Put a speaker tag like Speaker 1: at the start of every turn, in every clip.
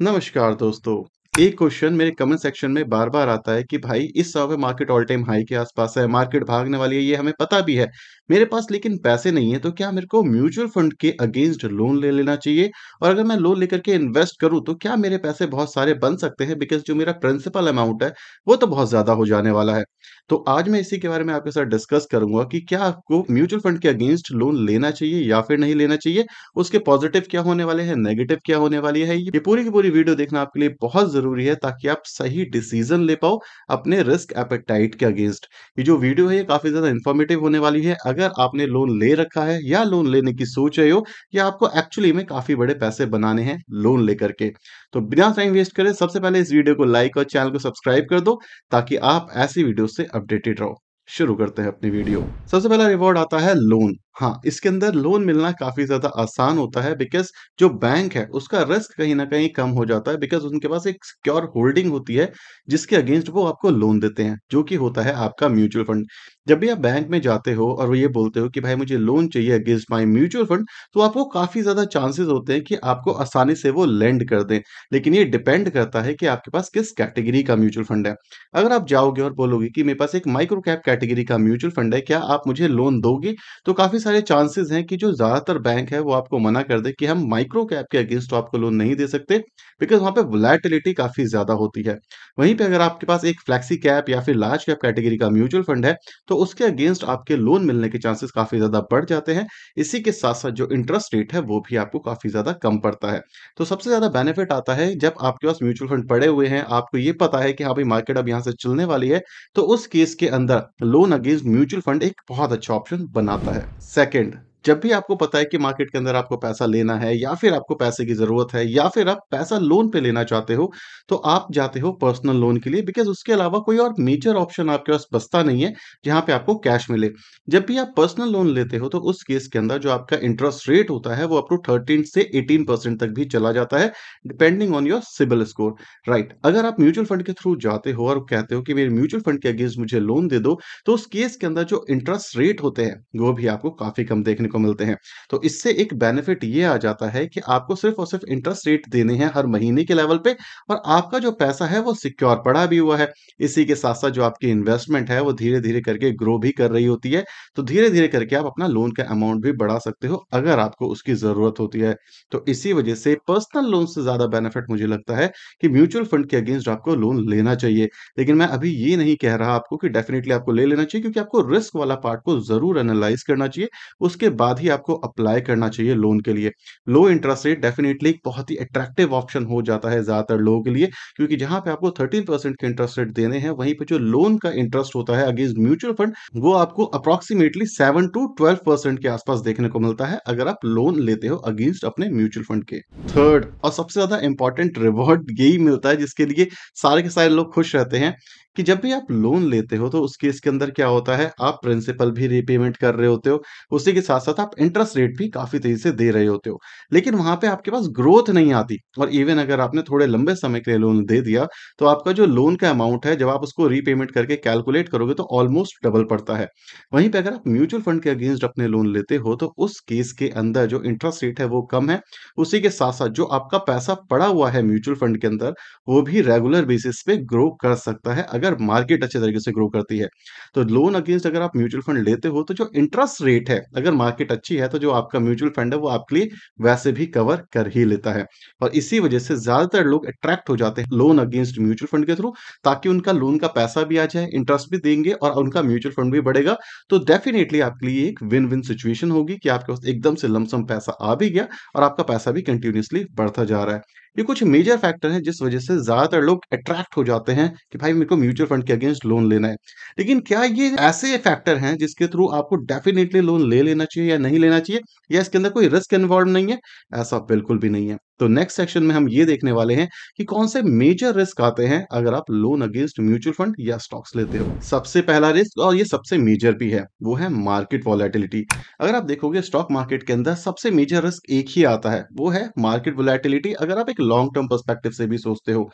Speaker 1: नमस्कार दोस्तों एक क्वेश्चन मेरे कमेंट सेक्शन में बार बार आता है कि भाई इस समय मार्केट ऑल टाइम हाई के आसपास है मार्केट भागने वाली है ये हमें पता भी है मेरे पास लेकिन पैसे नहीं है तो क्या मेरे को म्यूचुअल फंड के अगेंस्ट लोन ले लेना चाहिए और अगर मैं लोन लेकर के इन्वेस्ट करूँ तो क्या मेरे पैसे बहुत सारे बन सकते हैं बिकॉज जो मेरा प्रिंसिपल अमाउंट है वो तो बहुत ज़्यादा हो जाने वाला है तो आज मैं इसी के बारे में आपके साथ डिस्कस करूंगा कि क्या आपको म्यूचुअल फंड के अगेंस्ट लोन लेना चाहिए या फिर नहीं लेना चाहिए उसके पॉजिटिव क्या होने वाले हैं नेगेटिव क्या होने वाली है ये पूरी की पूरी वीडियो देखना आपके लिए बहुत जरूरी जरूरी है ताकि आप सही डिसीजन ले पाओ अपने रिस्क एपेटाइट के अगेंस्ट ये जो वीडियो है ये काफी ज्यादा इन्फॉर्मेटिव होने वाली है अगर आपने लोन ले रखा है या लोन लेने की सोच रहे हो या आपको एक्चुअली में काफी बड़े पैसे बनाने हैं लोन लेकर के तो बिना टाइम वेस्ट करें सबसे पहले इस वीडियो को लाइक और चैनल को सब्सक्राइब कर दो ताकि आप ऐसी वीडियो से अपडेटेड रहो शुरू करते हैं अपनी वीडियो सबसे पहला रिवॉर्ड आता है लोन हाँ, इसके अंदर लोन मिलना काफ़ी ज़्यादा आसान होता है बिकॉज़ जो बैंक है उसका रिस्क कहीं ना कहीं कम हो जाता है बिकॉज़ उनके पास एक सिक्योर होल्डिंग होती है, जिसके अगेंस्ट वो आपको लोन देते हैं, जो कि होता है आपका म्यूचुअल फंड। जब भी आप बैंक में जाते हो और वो ये बोलते हो कि भाई मुझे लोन चाहिए अगेंस्ट माई म्यूचुअल फंड, तो आपको काफ़ी ज़्यादा चांसेस होते हैं कि आपको आसानी से वो लेंड कर दें। लेकिन ये डिपेंड करता है कि आपके पास किस कैटेगरी का म्यूचुअल फंड है। अगर आप जाओगे और बोलोगे कि मेरे पास एक माइक्रो कैप कैटेगरी का म्यूचुअल फंड है, क्या आप मुझे लोन दोगे? तो काफ़ी सारे चांसेस हैं कि जो ज़्यादातर बैंक है वो आपको मना कर दे कि हम माइक्रो कैप के अगेंस्ट आपको लोन नहीं दे सकते बिकॉज वहां पे वोलेटिलिटी काफ़ी ज़्यादा होती है वहीं पे अगर आपके पास एक फ्लैक्सी कैप या फिर लार्ज कैप कैटेगरी का म्यूचुअल फंड है तो उसके अगेंस्ट आपके लोन मिलने के चांसेस काफ़ी ज़्यादा बढ़ जाते हैं इसी के साथ साथ जो इंटरेस्ट रेट है वो भी आपको काफ़ी ज़्यादा कम पड़ता है तो सबसे ज़्यादा बेनिफिट आता है जब आपके पास म्यूचुअल फंड पड़े हुए हैं आपको ये पता है कि हाँ भाई मार्केट अब यहाँ से चलने वाली है तो उस केस के अंदर लोन अगेंस्ट म्यूचुअल फंड एक बहुत अच्छा ऑप्शन बनाता है Second, जब भी आपको पता है कि मार्केट के अंदर आपको पैसा लेना है या फिर आपको पैसे की ज़रूरत है या फिर आप पैसा लोन पे लेना चाहते हो तो आप जाते हो पर्सनल लोन के लिए बिकॉज उसके अलावा कोई और मेजर ऑप्शन आपके पास बसता नहीं है जहां पे आपको कैश मिले जब भी आप पर्सनल लोन लेते हो तो उस केस के अंदर जो आपका इंटरेस्ट रेट होता है वो अप टू थर्टीन से एटीन परसेंट तक भी चला जाता है depending on your CIBIL score right अगर आप म्यूचुअल फंड के थ्रू जाते हो और कहते हो कि मेरे म्यूचुअल फंड के अगेंस्ट मुझे लोन दे दो तो उस केस के अंदर जो इंटरेस्ट रेट होते हैं वो भी आपको काफ़ी कम देखने को को मिलते हैं तो इससे एक बेनिफिट ये आ जाता है कि आपको सिर्फ और सिर्फ इंटरेस्ट रेट देने हैं हर महीने के लेवल पे और आपका जो पैसा है वो सिक्योर पड़ा भी हुआ है इसी के साथ साथ जो आपकी इन्वेस्टमेंट है वो धीरे धीरे करके ग्रो भी कर रही होती है तो धीरे धीरे करके आप अपना लोन का अमाउंट भी बढ़ा सकते हो अगर आपको उसकी जरूरत होती है तो इसी वजह से पर्सनल लोन से ज्यादा बेनिफिट मुझे लगता है कि म्यूचुअल फंड के अगेंस्ट आपको लोन लेना चाहिए लेकिन मैं अभी ये नहीं कह रहा आपको कि डेफिनेटली आपको ले लेना चाहिए क्योंकि आपको रिस्क वाला पार्ट को जरूर एनालाइज करना चाहिए उसके बाद ही आपको अप्लाई करना चाहिए लोन के लिए लो इंटरेस्ट रेट डेफिनेटली एक बहुत ही अट्रैक्टिव ऑप्शन हो जाता है ज़्यादातर लोगों के लिए क्योंकि जहां पे आपको 13 परसेंट के इंटरेस्ट रेट देने हैं वहीं पे जो लोन का इंटरेस्ट होता है अगेंस्ट म्यूचुअल फंड वो आपको approximately seven to twelve percent के आसपास देखने को मिलता है अगर आप लोन लेते हो अगेंस्ट अपने म्यूचुअल फंड के थर्ड और सबसे ज्यादा इंपॉर्टेंट रिवॉर्ड यही मिलता है जिसके लिए सारे के सारे लोग खुश रहते हैं कि जब भी आप लोन लेते हो तो उस केस के अंदर क्या होता है आप प्रिंसिपल भी रीपेमेंट कर रहे होते हो उसी के साथ साथ आप इंटरेस्ट रेट भी काफी तेजी से दे रहे होते हो लेकिन वहां पे आपके पास ग्रोथ नहीं आती और इवन अगर आपने थोड़े लंबे समय के लिए लोन दे दिया तो आपका जो लोन का अमाउंट है जब आप उसको रीपेमेंट करके कैलकुलेट करोगे तो ऑलमोस्ट डबल पड़ता है वहीं पर अगर आप म्यूचुअल फंड के अगेंस्ट अपने लोन लेते हो तो उस केस के अंदर जो इंटरेस्ट रेट है वो कम है उसी के साथ साथ जो आपका पैसा पड़ा हुआ है म्यूचुअल फंड के अंदर वो भी रेगुलर बेसिस पे ग्रो कर सकता है अगर अगर मार्केट अच्छे तरीके से ग्रो करती है तो लोन अगेंस्ट अगर आप म्यूचुअल फंड लेते हो तो जो इंटरेस्ट रेट है अगर मार्केट अच्छी है तो जो आपका म्यूचुअल फंड है वो आपके लिए वैसे भी कवर कर ही लेता है और इसी वजह से ज्यादातर लोग अट्रैक्ट हो जाते हैं लोन अगेंस्ट म्यूचुअल फंड के थ्रू ताकि उनका लोन का पैसा भी आ जाए इंटरेस्ट भी देंगे और उनका म्यूचुअल फंड भी बढ़ेगा तो डेफिनेटली आपके लिए एक विन विन सिचुएशन होगी कि आपके पास एकदम से लमसम पैसा आ भी गया और आपका पैसा भी कंटिन्यूसली बढ़ता जा रहा है ये कुछ मेजर फैक्टर हैं जिस वजह से ज्यादातर लोग अट्रैक्ट हो जाते हैं कि भाई मेरे को म्यूचुअल फंड के अगेंस्ट लोन लेना है लेकिन क्या ये ऐसे फैक्टर हैं जिसके थ्रू आपको डेफिनेटली लोन ले लेना चाहिए या नहीं लेना चाहिए या इसके अंदर कोई रिस्क इन्वॉल्व नहीं है ऐसा बिल्कुल भी नहीं है तो नेक्स्ट सेक्शन में हम ये देखने वाले हैं कि कौन से मेजर रिस्क आते हैं अगर आप लोन अगेंस्ट म्यूचुअल फंड या स्टॉक्स लेते हो सबसे पहला रिस्क और ये सबसे मेजर भी है वो है मार्केट वॉलेटिलिटी अगर आप देखोगे स्टॉक मार्केट के अंदर सबसे मेजर रिस्क एक ही आता है वो है मार्केट वॉलेटिलिटी अगर आप एक लॉन्ग टर्म परस्पेक्टिव से भी सोचते हो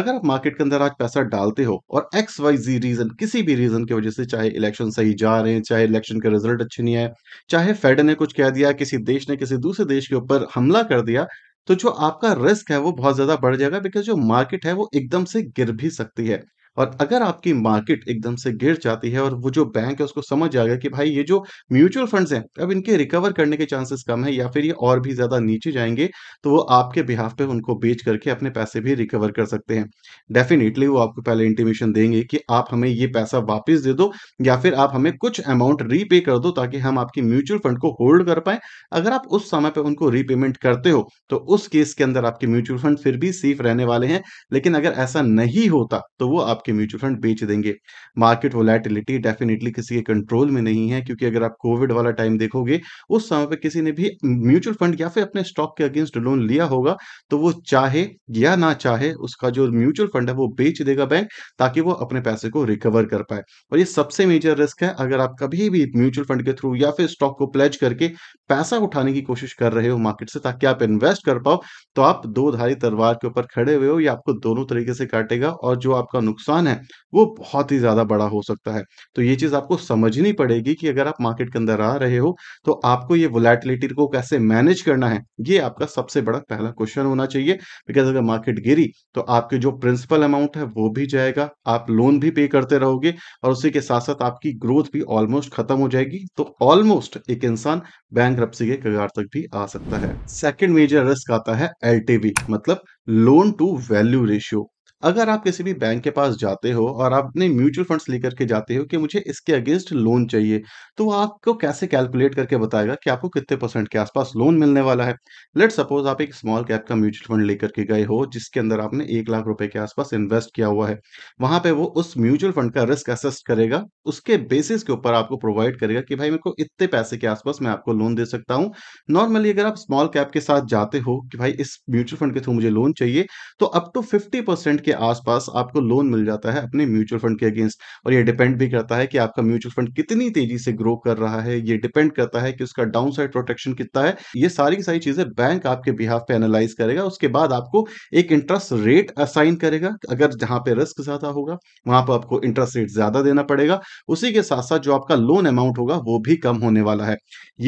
Speaker 1: अगर आप मार्केट के अंदर आज पैसा डालते हो और एक्स वाई जी रीजन किसी भी रीजन की वजह से चाहे इलेक्शन सही जा रहे हैं चाहे इलेक्शन के रिजल्ट अच्छे नहीं आए चाहे फेड ने कुछ कह दिया किसी देश ने किसी दूसरे देश के ऊपर हमला कर दिया तो जो आपका रिस्क है वो बहुत ज़्यादा बढ़ जाएगा बिकॉज जो मार्केट है वो एकदम से गिर भी सकती है और अगर आपकी मार्केट एकदम से गिर जाती है और वो जो बैंक है उसको समझ आ गया कि भाई ये जो म्यूचुअल फंड्स हैं अब इनके रिकवर करने के चांसेस कम है या फिर ये और भी ज़्यादा नीचे जाएंगे तो वो आपके बिहाफ पे उनको बेच करके अपने पैसे भी रिकवर कर सकते हैं डेफिनेटली वो आपको पहले इंटीमेशन देंगे कि आप हमें ये पैसा वापिस दे दो या फिर आप हमें कुछ अमाउंट रीपे कर दो ताकि हम आपकी म्यूचुअल फंड को होल्ड कर पाए अगर आप उस समय पर उनको रीपेमेंट करते हो तो उस केस के अंदर आपके म्यूचुअल फंड फिर भी सेफ रहने वाले हैं लेकिन अगर ऐसा नहीं होता तो वो आप आपके म्यूचुअल फंड बेच देंगे मार्केट वोलेटिलिटी डेफिनेटली किसी के कंट्रोल में नहीं है क्योंकि अगर आप कोविड वाला टाइम देखोगे उस समय पर किसी ने भी म्यूचुअल फंड या फिर अपने स्टॉक के अगेंस्ट लोन लिया होगा तो वो चाहे या ना चाहे उसका जो म्यूचुअल फंड है वो बेच देगा बैंक ताकि वो अपने पैसे को रिकवर कर पाए और ये सबसे मेजर रिस्क है अगर आप कभी भी म्यूचुअल फंड के थ्रू या फिर स्टॉक को प्लेज करके पैसा उठाने की कोशिश कर रहे हो मार्केट से ताकि आप इन्वेस्ट कर पाओ तो आप दो धारी तलवार के ऊपर खड़े हुए हो या आपको दोनों तरीके से काटेगा और जो आपका नुकसान नुकसान है वो बहुत ही ज़्यादा बड़ा हो सकता है तो ये चीज़ आपको समझनी पड़ेगी कि अगर आप मार्केट के अंदर आ रहे हो तो आपको ये वोलेटिलिटी को कैसे मैनेज करना है ये आपका सबसे बड़ा पहला क्वेश्चन होना चाहिए बिकॉज अगर मार्केट गिरी तो आपके जो प्रिंसिपल अमाउंट है वो भी जाएगा आप लोन भी पे करते रहोगे और उसी के साथ साथ आपकी ग्रोथ भी ऑलमोस्ट खत्म हो जाएगी तो ऑलमोस्ट एक इंसान बैंक के कगार तक भी आ सकता है सेकेंड मेजर रिस्क आता है एल मतलब लोन टू वैल्यू रेशियो अगर आप किसी भी बैंक के पास जाते हो और आप अपने म्यूचुअल फंड्स लेकर के जाते हो कि मुझे इसके अगेंस्ट लोन चाहिए तो वो आपको कैसे कैलकुलेट करके बताएगा कि आपको कितने परसेंट के आसपास लोन मिलने वाला है लेट सपोज आप एक स्मॉल कैप का म्यूचुअल फंड लेकर के गए हो जिसके अंदर आपने एक लाख रुपए के आसपास इन्वेस्ट किया हुआ है वहां पर वो उस म्यूचुअल फंड का रिस्क असेस करेगा उसके बेसिस के ऊपर आपको प्रोवाइड करेगा कि भाई मेरे को इतने पैसे के आसपास मैं आपको लोन दे सकता हूँ नॉर्मली अगर आप स्मॉल कैप के साथ जाते हो कि भाई इस म्यूचुअल फंड के थ्रू मुझे लोन चाहिए तो अप टू फिफ्टी के के आसपास आपको लोन मिल जाता है अपने म्यूचुअल फंड के अगेंस्ट और ये डिपेंड भी करता है कि आपका म्यूचुअल फंड कितनी तेजी से ग्रो कर रहा है ये डिपेंड करता है कि उसका डाउन साइड प्रोटेक्शन कितना है ये सारी की सारी चीजें बैंक आपके बिहाफ पे एनालाइज करेगा उसके बाद आपको एक इंटरेस्ट रेट असाइन करेगा अगर जहां पे रिस्क ज्यादा होगा वहां पर आपको इंटरेस्ट रेट ज्यादा देना पड़ेगा उसी के साथ साथ जो आपका लोन अमाउंट होगा वो भी कम होने वाला है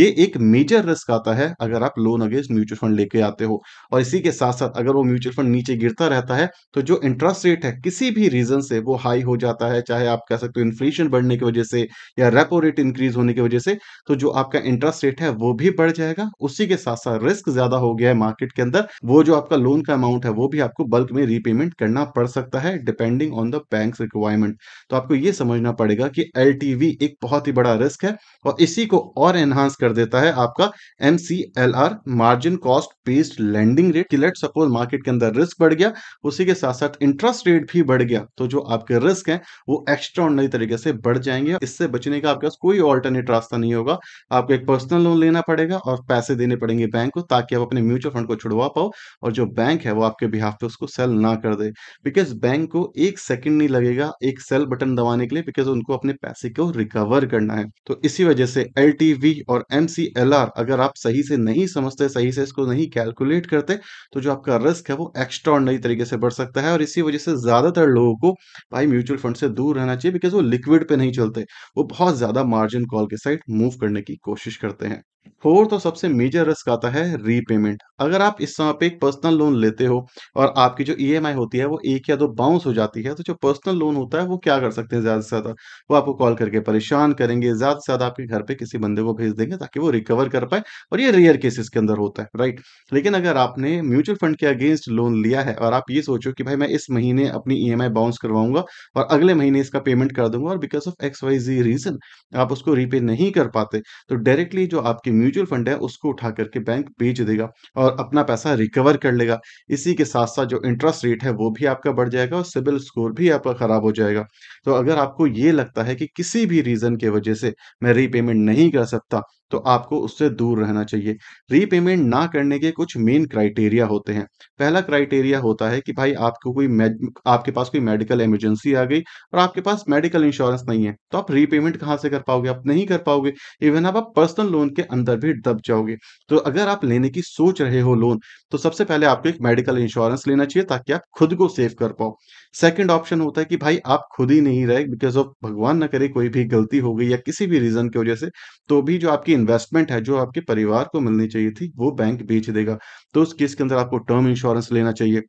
Speaker 1: ये एक मेजर रिस्क आता है अगर आप लोन अगेंस्ट म्यूचुअल फंड लेके आते हो और इसी के साथ साथ अगर वो म्यूचुअल फंड नीचे गिरता रहता है तो जो इंटरेस्ट रेट है किसी भी रीजन से वो हाई हो जाता है चाहे आप कह सकते हो इन्फ्लेशन बढ़ने की वजह से या रेपो रेट इंक्रीज होने की वजह से तो जो आपका इंटरेस्ट रेट है वो भी बढ़ जाएगा उसी के साथ साथ रिस्क ज्यादा हो गया है मार्केट के अंदर वो जो आपका लोन का अमाउंट है वो भी आपको बल्क में रीपेमेंट करना पड़ सकता है depending on the bank requirement तो आपको ये समझना पड़ेगा कि एल एक बहुत ही बड़ा रिस्क है और इसी को और एनहांस कर देता है आपका M margin cost based lending rate let suppose market के अंदर रिस्क बढ़ गया उसी के साथ साथ इंटरेस्ट रेट भी बढ़ गया तो जो आपके रिस्क है वो एक्स्ट्रा ऑर्डनरी तरीके से बढ़ जाएंगे इससे बचने का आपके पास कोई ऑल्टरनेट रास्ता नहीं होगा आपको एक पर्सनल लोन लेना पड़ेगा और पैसे देने पड़ेंगे बैंक को ताकि आप अपने म्यूचुअल फंड को छुड़वा पाओ और जो बैंक है वो आपके बिहाफ पे उसको सेल ना कर दे बिकॉज बैंक को एक सेकेंड नहीं लगेगा एक सेल बटन दबाने के लिए बिकॉज उनको अपने पैसे को रिकवर करना है तो इसी वजह से एल और एम अगर आप सही से नहीं समझते सही से इसको नहीं कैलकुलेट करते तो जो आपका रिस्क है वो एक्स्ट्रा तरीके से बढ़ सकता है और इसी वजह से ज़्यादातर लोगों को भाई म्यूचुअल फंड से दूर रहना चाहिए बिकॉज वो लिक्विड पे नहीं चलते वो बहुत ज़्यादा मार्जिन कॉल के साइड मूव करने की कोशिश करते हैं फोर्थ तो सबसे मेजर रिस्क आता है रीपेमेंट अगर आप इस समय पे एक पर्सनल लोन लेते हो और आपकी जो ईएमआई e होती है वो एक या दो बाउंस हो जाती है तो जो पर्सनल लोन होता है वो क्या कर सकते हैं ज़्यादा से ज़्यादा वो आपको कॉल करके परेशान करेंगे ज़्यादा से ज़्यादा आपके घर पे किसी बंदे को भेज देंगे ताकि वो रिकवर कर पाए और ये रेयर केसेस के अंदर होता है राइट लेकिन अगर आपने म्यूचुअल फंड के अगेंस्ट लोन लिया है और आप ये सोचो कि भाई मैं इस महीने अपनी ई e बाउंस करवाऊंगा और अगले महीने इसका पेमेंट कर दूंगा और because of X Y Z reason आप उसको रीपे नहीं कर पाते तो डायरेक्टली जो आपके म्यूचुअल फंड है उसको उठा करके बैंक बेच देगा और अपना पैसा रिकवर कर लेगा इसी के साथ साथ जो इंटरेस्ट रेट है वो भी आपका बढ़ जाएगा और सिविल स्कोर भी आपका खराब हो जाएगा तो अगर आपको ये लगता है कि किसी भी रीजन की वजह से मैं रीपेमेंट नहीं कर सकता तो आपको उससे दूर रहना चाहिए रीपेमेंट ना करने के कुछ मेन क्राइटेरिया होते हैं पहला क्राइटेरिया होता है कि भाई आपको कोई आपके पास कोई मेडिकल इमरजेंसी आ गई और आपके पास मेडिकल इंश्योरेंस नहीं है तो आप रीपेमेंट कहाँ से कर पाओगे आप नहीं कर पाओगे इवन आप, आप पर्सनल लोन के अंदर भी दब जाओगे तो अगर आप लेने की सोच रहे हो लोन तो सबसे पहले आपको एक मेडिकल इंश्योरेंस लेना चाहिए ताकि आप खुद को सेव कर पाओ सेकेंड ऑप्शन होता है कि भाई आप खुद ही नहीं रहे बिकॉज ऑफ भगवान ना करे कोई भी गलती हो गई या किसी भी रीजन की वजह से तो भी जो आपकी इन्वेस्टमेंट है जो आपके परिवार को मिलनी चाहिए थी वो बैंक बेच देगा तो उस केस के अंदर आपको टर्म इंश्योरेंस लेना चाहिए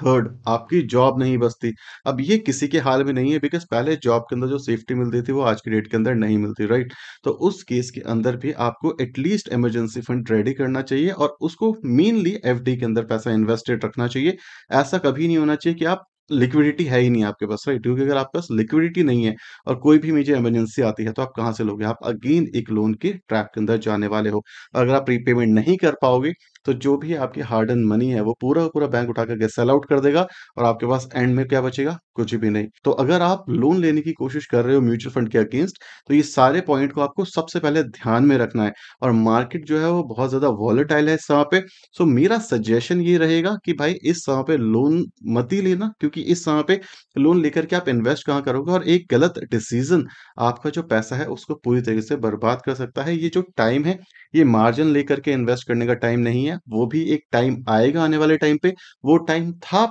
Speaker 1: थर्ड आपकी जॉब नहीं बसती अब ये किसी के हाल में नहीं है बिकॉज पहले जॉब के अंदर जो सेफ्टी मिलती थी वो आज के डेट के अंदर नहीं मिलती राइट तो उस केस के अंदर भी आपको एटलीस्ट इमरजेंसी फंड रेडी करना चाहिए और उसको मेनली एफ के अंदर पैसा इन्वेस्टेड रखना चाहिए ऐसा कभी नहीं होना चाहिए कि आप लिक्विडिटी है ही नहीं आपके पास राइट क्योंकि अगर आपके पास लिक्विडिटी नहीं है और कोई भी मेजर इमरजेंसी आती है तो आप कहां से लोगे आप अगेन एक लोन के ट्रैप के अंदर जाने वाले हो अगर आप रीपेमेंट नहीं कर पाओगे तो जो भी आपकी हार्ड एंड मनी है वो पूरा पूरा बैंक उठा करके सेल आउट कर देगा और आपके पास एंड में क्या बचेगा कुछ भी नहीं तो अगर आप लोन लेने की कोशिश कर रहे हो म्यूचुअल फंड के अगेंस्ट तो ये सारे पॉइंट को आपको सबसे पहले ध्यान में रखना है और मार्केट जो है वो बहुत ज्यादा वॉलेटाइल है इस समय पे सो मेरा सजेशन ये रहेगा कि भाई इस समय पे लोन मत ही लेना क्योंकि इस समय पे लोन लेकर के आप इन्वेस्ट कहाँ करोगे और एक गलत डिसीजन आपका जो पैसा है उसको पूरी तरीके से बर्बाद कर सकता है ये जो टाइम है ये मार्जिन लेकर के इन्वेस्ट करने का टाइम नहीं है हैं वो भी एक टाइम आएगा आने वाले टाइम पे वो टाइम था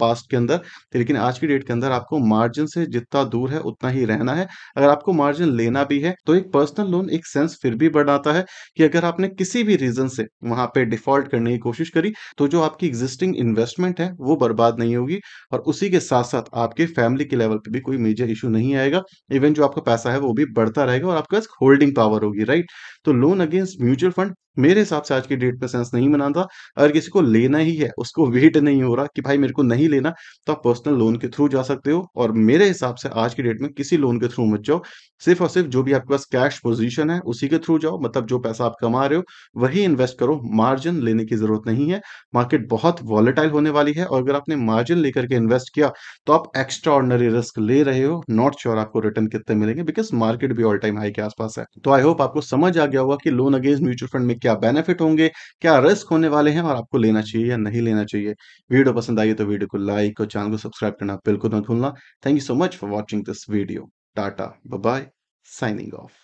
Speaker 1: पास्ट के अंदर लेकिन आज की डेट के अंदर आपको मार्जिन से जितना दूर है उतना ही रहना है अगर आपको मार्जिन लेना भी है तो एक पर्सनल लोन एक सेंस फिर भी बढ़ाता है कि अगर आपने किसी भी रीजन से वहां पे डिफॉल्ट करने की कोशिश करी तो जो आपकी एग्जिस्टिंग इन्वेस्टमेंट है वो बर्बाद नहीं होगी और उसी के साथ साथ आपके फैमिली के लेवल पे भी कोई मेजर इशू नहीं आएगा इवन जो आपका पैसा है वो भी बढ़ता रहेगा और आपके पास होल्डिंग पावर होगी राइट तो लोन अगेंस्ट म्यूचुअल फंड मेरे हिसाब से आज की डेट में सेंस नहीं बनाता अगर किसी को लेना ही है उसको वेट नहीं हो रहा कि भाई मेरे को नहीं लेना तो आप पर्सनल लोन के थ्रू जा सकते हो और मेरे हिसाब से आज की डेट में किसी लोन के थ्रू मत जाओ सिर्फ और सिर्फ जो भी आपके पास कैश पोजीशन है उसी के थ्रू जाओ मतलब जो पैसा आप कमा रहे हो वही इन्वेस्ट करो मार्जिन लेने की जरूरत नहीं है मार्केट बहुत वॉलेटाइल होने वाली है और अगर आपने मार्जिन लेकर के इन्वेस्ट किया तो आप एक्स्ट्रा ऑर्डनरी रिस्क ले रहे हो नॉट श्योर आपको रिटर्न कितने मिलेंगे बिकॉज मार्केट भी ऑल टाइम हाई के आसपास है तो आई होप आपको समझ आ गया होगा कि लोन अगेंस्ट म्यूचुअल फंड में क्या बेनिफिट होंगे क्या रिस्क होने वाले हैं और आपको लेना चाहिए या नहीं लेना चाहिए वीडियो पसंद आई तो वीडियो को लाइक और चैनल को सब्सक्राइब करना बिल्कुल ना भूलना thank you so much for watching this video tata bye signing of